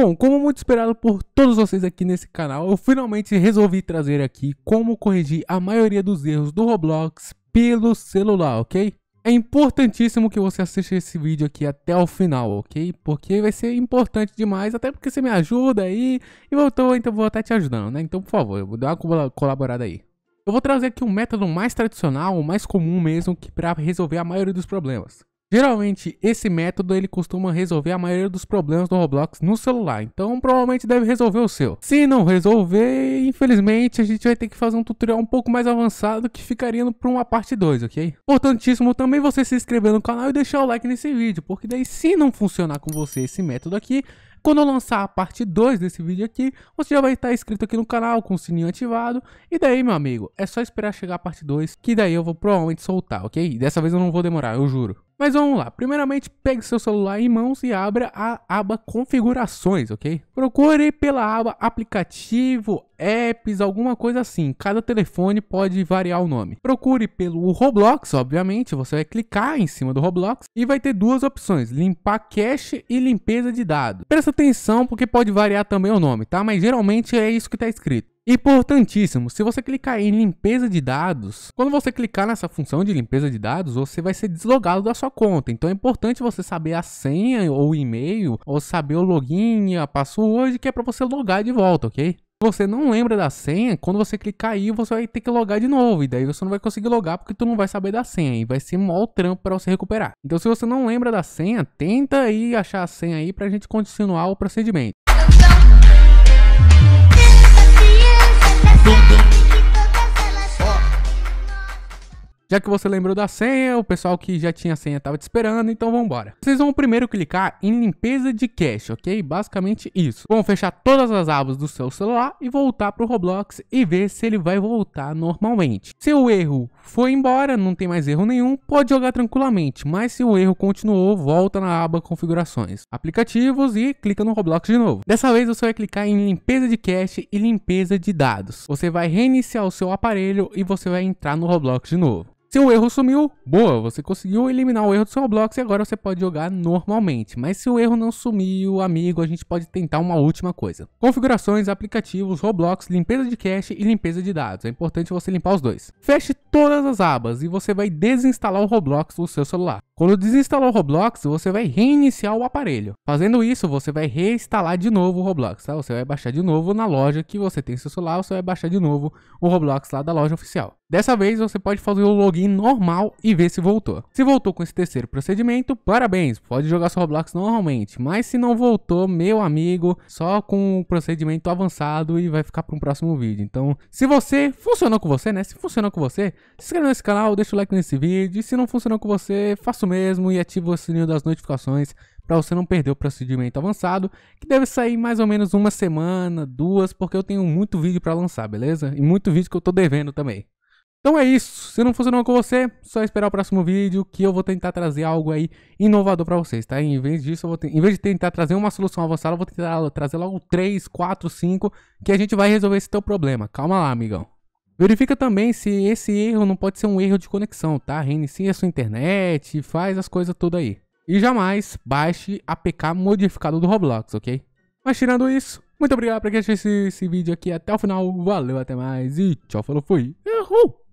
Bom, como muito esperado por todos vocês aqui nesse canal, eu finalmente resolvi trazer aqui como corrigir a maioria dos erros do Roblox pelo celular, ok? É importantíssimo que você assista esse vídeo aqui até o final, ok? Porque vai ser importante demais, até porque você me ajuda aí e então eu tô, então vou estar te ajudando, né? Então, por favor, dá vou dar uma colaborada aí. Eu vou trazer aqui um método mais tradicional, mais comum mesmo, que para resolver a maioria dos problemas. Geralmente, esse método ele costuma resolver a maioria dos problemas do Roblox no celular, então provavelmente deve resolver o seu. Se não resolver, infelizmente a gente vai ter que fazer um tutorial um pouco mais avançado que ficaria para uma parte 2, ok? Importantíssimo também você se inscrever no canal e deixar o like nesse vídeo, porque daí se não funcionar com você esse método aqui, quando eu lançar a parte 2 desse vídeo aqui, você já vai estar inscrito aqui no canal com o sininho ativado. E daí, meu amigo, é só esperar chegar a parte 2, que daí eu vou provavelmente soltar, ok? dessa vez eu não vou demorar, eu juro. Mas vamos lá. Primeiramente, pegue seu celular em mãos e abra a aba configurações, ok? Procure pela aba aplicativo, apps, alguma coisa assim. Cada telefone pode variar o nome. Procure pelo Roblox, obviamente. Você vai clicar em cima do Roblox e vai ter duas opções: limpar cache e limpeza de dados. Presta atenção porque pode variar também o nome, tá? Mas geralmente é isso que está escrito. Importantíssimo, se você clicar em limpeza de dados, quando você clicar nessa função de limpeza de dados, você vai ser deslogado da sua conta. Então é importante você saber a senha ou o e-mail, ou saber o login, a password, que é para você logar de volta, ok? você não lembra da senha, quando você clicar aí, você vai ter que logar de novo. E daí você não vai conseguir logar porque tu não vai saber da senha. E vai ser um trampo para você recuperar. Então, se você não lembra da senha, tenta aí achar a senha aí pra gente continuar o procedimento. Já que você lembrou da senha, o pessoal que já tinha senha estava te esperando, então vamos embora. Vocês vão primeiro clicar em limpeza de cache, ok? Basicamente isso. Vão fechar todas as abas do seu celular e voltar para o Roblox e ver se ele vai voltar normalmente. Se o erro foi embora, não tem mais erro nenhum, pode jogar tranquilamente, mas se o erro continuou, volta na aba configurações, aplicativos e clica no Roblox de novo. Dessa vez você vai clicar em limpeza de cache e limpeza de dados. Você vai reiniciar o seu aparelho e você vai entrar no Roblox de novo. Se o erro sumiu, boa, você conseguiu eliminar o erro do seu Roblox e agora você pode jogar normalmente. Mas se o erro não sumiu, amigo, a gente pode tentar uma última coisa. Configurações, aplicativos, Roblox, limpeza de cache e limpeza de dados. É importante você limpar os dois. Feche todas as abas e você vai desinstalar o Roblox do seu celular. Quando desinstalar o Roblox, você vai reiniciar o aparelho. Fazendo isso, você vai reinstalar de novo o Roblox, tá? Você vai baixar de novo na loja que você tem seu celular, você vai baixar de novo o Roblox lá da loja oficial. Dessa vez, você pode fazer o login normal e ver se voltou. Se voltou com esse terceiro procedimento, parabéns, pode jogar seu Roblox normalmente. Mas se não voltou, meu amigo, só com o procedimento avançado e vai ficar para um próximo vídeo. Então, se você funcionou com você, né? Se funcionou com você, se inscreve nesse canal, deixa o like nesse vídeo. E se não funcionou com você, faça o mesmo e ativa o sininho das notificações para você não perder o procedimento avançado, que deve sair mais ou menos uma semana, duas, porque eu tenho muito vídeo para lançar, beleza? E muito vídeo que eu tô devendo também. Então é isso. Se não funcionou com você, só esperar o próximo vídeo que eu vou tentar trazer algo aí inovador para vocês, tá? Em vez disso, eu vou em vez de tentar trazer uma solução avançada, eu vou tentar trazer logo 3, 4, 5 que a gente vai resolver esse teu problema. Calma lá, amigão. Verifica também se esse erro não pode ser um erro de conexão, tá? Reinicia sua internet, faz as coisas todas aí. E jamais baixe APK modificado do Roblox, ok? Mas tirando isso, muito obrigado por assistir esse, esse vídeo aqui até o final. Valeu, até mais e tchau, falou, fui. Uhul!